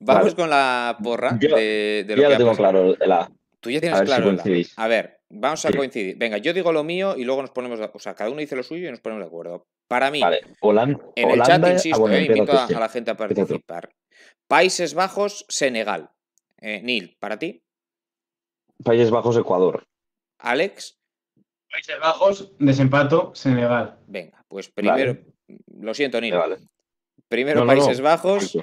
Vamos con la porra de, lo que ya tengo claro, Tú ya tienes claro. A ver, vamos a coincidir. Venga, yo digo lo mío y luego nos ponemos. O sea, cada uno dice lo suyo y nos ponemos de acuerdo. Para mí, en el chat, ah, insisto, eh, invito a, la gente a participar. Países Bajos, Senegal. Eh, Nil, Neil, ¿para ti? Países Bajos, Ecuador. Alex. Países Bajos, desempato, Senegal. Venga, pues primero. Lo siento, Neil. Primero Países Bajos,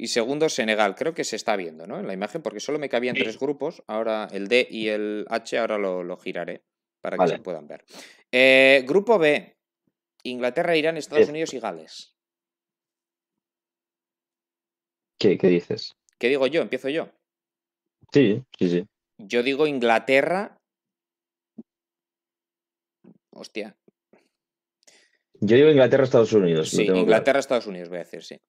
y segundo Senegal. Creo que se está viendo, ¿no? En la imagen, porque solo me cabían tres grupos, ahora el D y el H, ahora lo, giraré para que se puedan ver. Eh, grupo B, Inglaterra, Irán, Estados Unidos y Gales. ¿Qué, dices? ¿Qué digo yo? ¿Empiezo yo? Sí, sí, sí. Yo digo Inglaterra. Hostia. Yo digo Inglaterra, Estados Unidos. Sí, Inglaterra, Estados Unidos, voy a decir, sí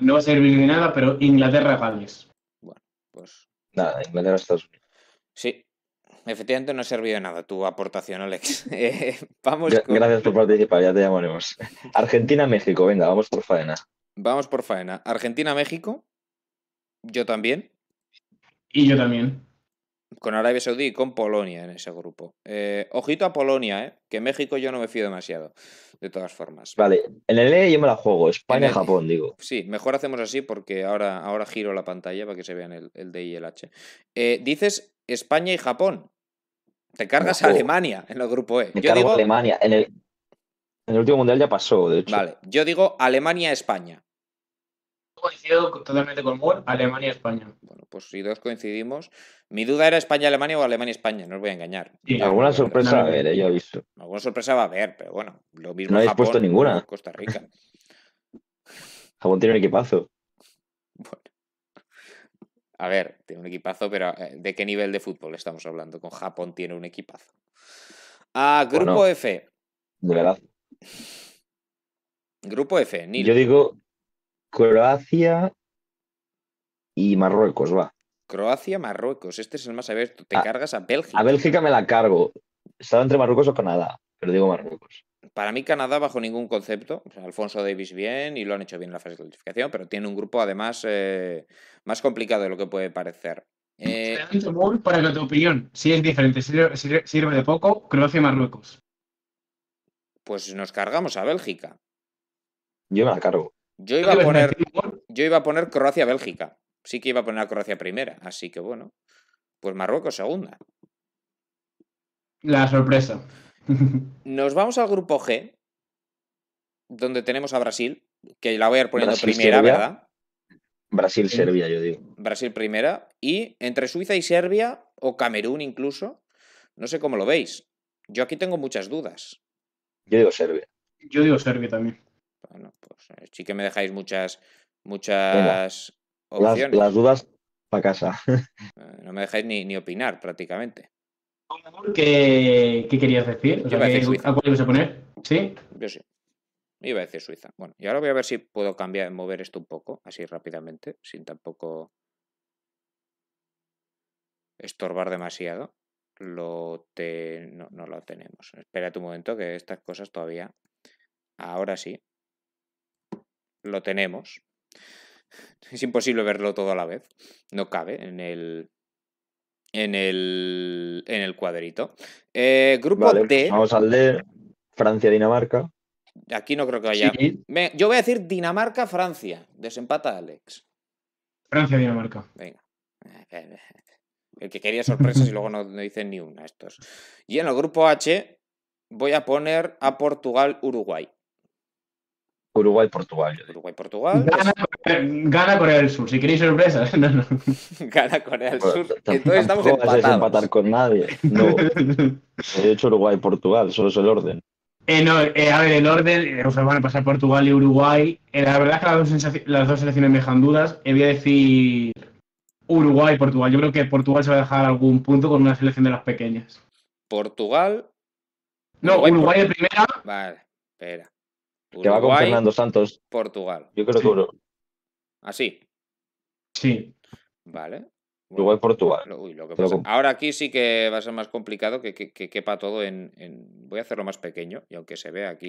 no va a servir de nada, pero Inglaterra-Gales. Bueno, pues. Nada, Inglaterra-Estados Unidos. Sí, efectivamente no ha servido de nada tu aportación, Alex. Eh, vamos Gracias por participar, ya te llamaremos. Argentina-México, venga, vamos por faena. Vamos por faena. Argentina-México, yo también. Y yo también con Arabia Saudí y con Polonia en ese grupo. Eh, ojito a Polonia, ¿eh? que México yo no me fío demasiado, de todas formas. Vale, en el E yo me la juego, España-Japón, y digo. Sí, mejor hacemos así porque ahora, ahora giro la pantalla para que se vean el, el D y el H. Eh, dices España y Japón. Te cargas a Alemania en el grupo E. Me yo cargo digo... Alemania. En en el, último mundial ya pasó, de hecho. Vale, yo digo Alemania-España coincido totalmente con Moore, Alemania España. Bueno, pues si dos coincidimos. Mi duda era España-Alemania o Alemania-España, no os voy a engañar. alguna sorpresa va a haber, eh, yo visto. Alguna sorpresa va a haber, pero bueno, lo mismo. No puesto ninguna. Costa Rica. Japón tiene un equipazo. Bueno. A ver, tiene un equipazo, pero eh, ¿de qué nivel de fútbol estamos hablando? Con Japón tiene un equipazo. Ah, Grupo F. De verdad. Grupo F, Yo digo, Croacia y Marruecos, va. Croacia, Marruecos. Este es el más abierto. Te ah, cargas a Bélgica. A Bélgica me la cargo. Estaba entre Marruecos o Canadá, pero digo Marruecos. Para mí, Canadá, bajo ningún concepto. Alfonso Davis bien y lo han hecho bien en la fase de clasificación, pero tiene un grupo además eh, más complicado de lo que puede parecer. Eh, para tu opinión, si es diferente, sirve, de poco, Croacia Marruecos. Pues nos cargamos a Bélgica. Yo me la cargo. Yo iba a poner, yo iba a poner Croacia-Bélgica. Sí que iba a poner a Croacia primera, así que bueno. Pues Marruecos segunda. La sorpresa. Nos vamos al grupo G, donde tenemos a Brasil, que la voy a ir poniendo primera, ¿verdad? Brasil-Serbia, yo digo. Brasil primera. Y entre Suiza y Serbia, o Camerún incluso, no sé cómo lo veis. Yo aquí tengo muchas dudas. Yo digo Serbia. Yo digo Serbia también. Bueno, pues eh, sí que me dejáis muchas, muchas opciones. Las, dudas para casa. Eh, no me dejáis ni, opinar prácticamente. ¿Qué, ¿Qué, querías decir? O a, cuál a poner? ¿Sí? Yo sí. Iba a decir Suiza. Bueno, y ahora voy a ver si puedo cambiar, mover esto un poco, así rápidamente, sin tampoco estorbar demasiado. Lo te... no, no lo tenemos. Espérate un momento que estas cosas todavía. Ahora sí, lo tenemos. Es imposible verlo todo a la vez. No cabe en el, en el, en el cuadrito. Eh, grupo pues D. Vamos al D. Francia-Dinamarca. Aquí no creo que haya. yo voy a decir Dinamarca-Francia. Desempata Alex. Francia-Dinamarca. Venga. El que quería sorpresas y luego no, no dicen ni una estos. Y en el grupo H voy a poner a Portugal-Uruguay. Uruguay-Portugal. Uruguay-Portugal. Gana, Corea del Sur. Si queréis sorpresas. No, no. Gana Corea del Sur. Entonces estamos empatados. No empatar con nadie. No. He hecho Uruguay-Portugal. Solo es el orden. Eh, no, eh, a ver, el orden. Eh, o sea, van a pasar Portugal y Uruguay. Eh, la verdad es que las dos, selecciones me dejan dudas. voy a decir Uruguay-Portugal. Yo creo que Portugal se va a dejar algún punto con una selección de las pequeñas. Portugal. No, Uruguay, Uruguay de primera. Vale, espera. Uruguay, va con Fernando Santos. Portugal. Yo creo que ¿Así? Sí. Vale. Uruguay-Portugal. ahora aquí sí que va a ser más complicado que, que, quepa todo en, Voy a hacerlo más pequeño y aunque se vea aquí.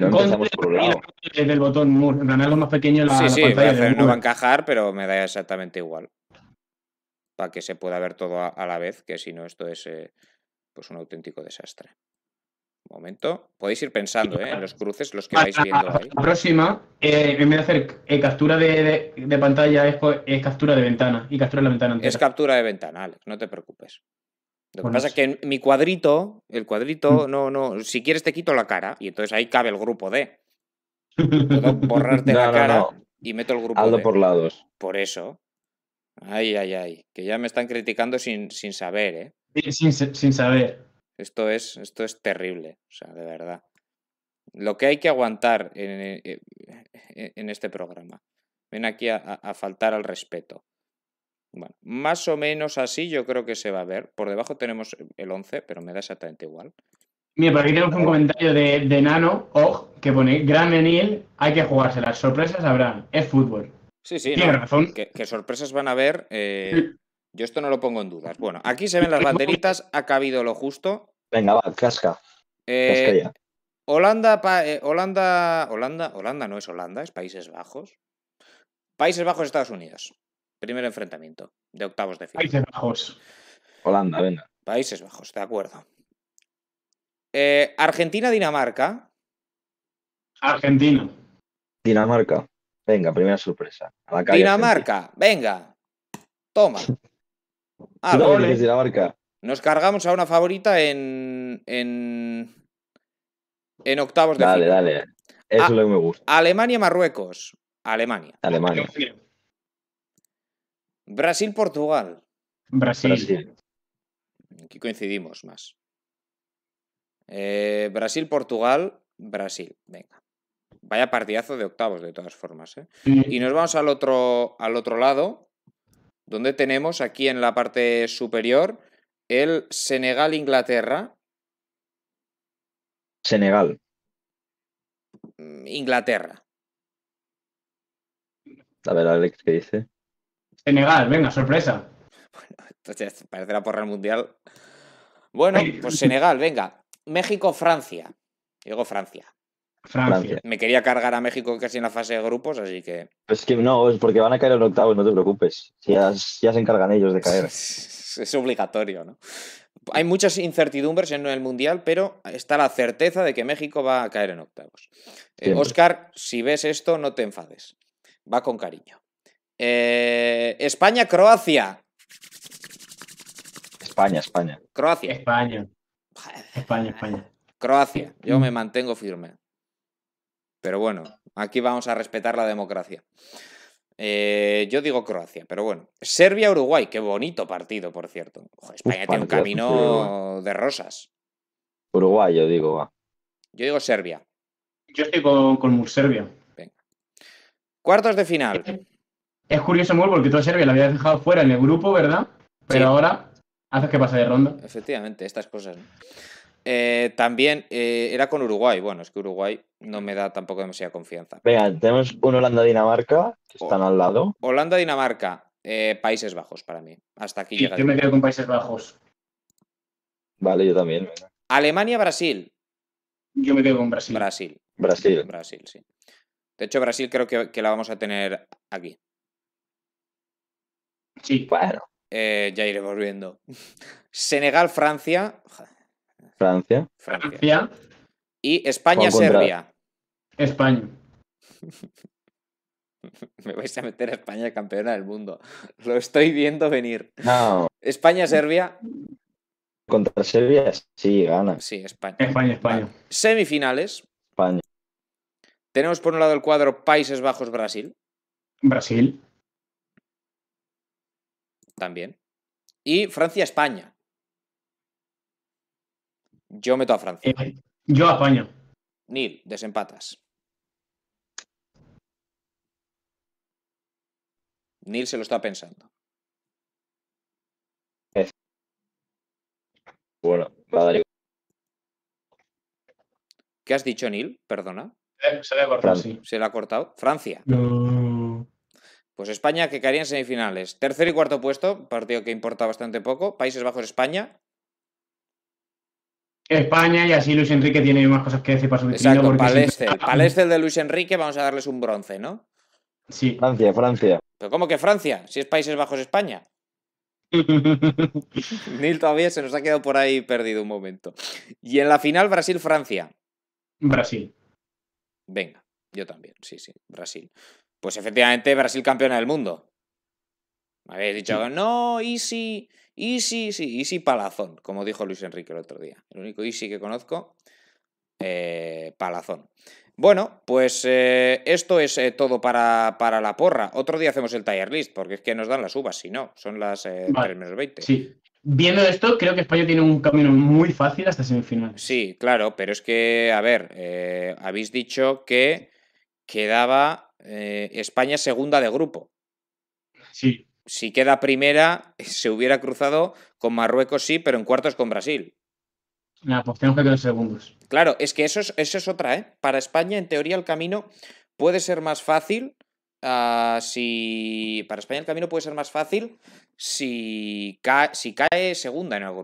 No empezamos por un lado. Del más pequeño la, sí, pantalla no va a encajar, pero me da exactamente igual. Para que se pueda ver todo a, la vez, que si no, esto es eh, pues un auténtico desastre momento. Podéis ir pensando ¿eh? en los cruces, los que vais viendo ahí. ¿eh? La próxima, eh, en vez de hacer eh, captura de, pantalla, es, captura de ventana. Y captura la ventana Es captura de ventana, Alex, no te preocupes. Lo que pasa es que mi cuadrito, el cuadrito, mm. no, no, si quieres te quito la cara y entonces ahí cabe el grupo D. borrarte la cara y meto el grupo D. por lados. Por eso. Ay, ay, ay. Que ya me están criticando sin, sin saber, ¿eh? sin, sin saber. Esto es, esto es terrible, o sea, de verdad. Lo que hay que aguantar en, eh, eh, e-, este programa. Ven aquí a, faltar al respeto. Bueno, más o menos así yo creo que se va a ver. Por debajo tenemos el 11, pero me da exactamente igual. Mira, por aquí tenemos un comentario de, Nano, oh, que pone, gran menil hay que jugarse las sorpresas habrán, es fútbol. Sí, sí, no, razón. Que, sorpresas van a haber, eh, yo esto no lo pongo en dudas. Bueno, aquí se ven las banderitas, ha cabido lo justo. Venga, va, casca. Eh, Holanda, eh, Holanda, Holanda, Holanda no es Holanda, es Países Bajos. Países Bajos, Estados Unidos. Primer enfrentamiento de octavos de final. Países Bajos. Holanda, venga. Países Bajos, de acuerdo. Eh, Argentina, Dinamarca. Argentina. Dinamarca. Venga, primera sorpresa. Dinamarca, venga. Toma. Ah, nos cargamos a una favorita en. en. octavos de dale. lo me gusta. Alemania, Marruecos. Alemania. Alemania. Brasil, Portugal. Brasil. Brasil. Aquí coincidimos más. Eh, Brasil, Portugal, Brasil. Venga. Vaya partidazo de octavos, de todas formas. ¿eh? Y nos vamos al otro, al otro lado donde tenemos aquí en la parte superior el Senegal-Inglaterra. Senegal. Mm, Inglaterra. A ver, Alex, ¿qué dice? Senegal, venga, sorpresa. Bueno, entonces parece la porra mundial. Bueno, pues Senegal, venga. México-Francia. Llego Francia. Francia. Me quería cargar a México casi en la fase de grupos, así que. Es que no, es porque van a caer en octavos, no te preocupes. Ya, se encargan ellos de caer. es obligatorio, ¿no? Hay muchas incertidumbres en el Mundial, pero está la certeza de que México va a caer en octavos. Eh, Óscar, Oscar, si ves esto, no te enfades. Va con cariño. Eh, España-Croacia. España, España. Croacia. España. España, España. Croacia, yo me mantengo firme. Pero bueno, aquí vamos a respetar la democracia. Eh, yo digo Croacia, pero bueno. Serbia-Uruguay, qué bonito partido, por cierto. España tiene un camino de rosas. Uruguay, yo digo, Yo digo Serbia. Yo estoy con, con Serbia. Cuartos de final. Es curioso, Mur, porque toda Serbia la había dejado fuera en el grupo, ¿verdad? Pero ahora haces que pase de ronda. Efectivamente, estas cosas. ¿no? Eh, también eh, era con Uruguay. Bueno, es que Uruguay no me da tampoco demasiada confianza. Venga, tenemos un Holanda-Dinamarca, que están al lado. Holanda-Dinamarca, eh, Países Bajos para mí. Hasta aquí Yo me quedo con Países Bajos. Vale, yo también. Alemania-Brasil. Yo me quedo con Brasil. Brasil. Brasil. Brasil, sí. De hecho, Brasil creo que, que la vamos a tener aquí. Sí. Bueno. ya iremos viendo. Senegal-Francia. Francia. Francia. Y España-Serbia. España. Me vais a meter a España campeona del mundo. Lo estoy viendo venir. España-Serbia. Contra Serbia sí gana. Sí, España. España, España. Semifinales. España. Tenemos por un lado el cuadro Países Bajos-Brasil. Brasil. También. Y Francia-España. Yo meto a Francia. Eh, yo a España. Neil, desempatas. Neil se lo está pensando. Bueno, va a dar igual. ¿Qué has dicho, Neil? Perdona. Eh, se le ha cortado, sí. Se le ha cortado. Francia. Pues España que caería en semifinales. Tercer y cuarto puesto, partido que importa bastante poco. Países Bajos, España. España y así Luis Enrique tiene más cosas que decir para su destino. Exacto, para de Luis Enrique, vamos a darles un bronce, ¿no? Sí. Francia, Francia. ¿Pero cómo que Francia? Si es Países Bajos, España. Nil todavía se nos ha quedado por ahí perdido un momento. Y en la final, Brasil-Francia. Brasil. Venga, yo también, sí, sí, Brasil. Pues efectivamente, Brasil campeona del mundo. Me habéis dicho, no, y si... Easy, sí, Easy Palazón, como dijo Luis Enrique el otro día. El único Easy que conozco, eh, Palazón. Bueno, pues eh, esto es eh, todo para, la porra. Otro día hacemos el tier list, porque es que nos dan las uvas, si no, son las menos 20. Sí. Viendo esto, creo que España tiene un camino muy fácil hasta semifinal. Sí, claro, pero es que, a ver, habéis dicho que quedaba España segunda de grupo. Sí si queda primera, eh, se hubiera cruzado con Marruecos, sí, pero en cuartos con Brasil. La ah, pues que en segundos. Claro, es que eso es, eso es otra, ¿eh? Para España, en teoría, el camino puede ser más fácil. Ah, si para España el camino puede ser más fácil si cae, si cae segunda en algo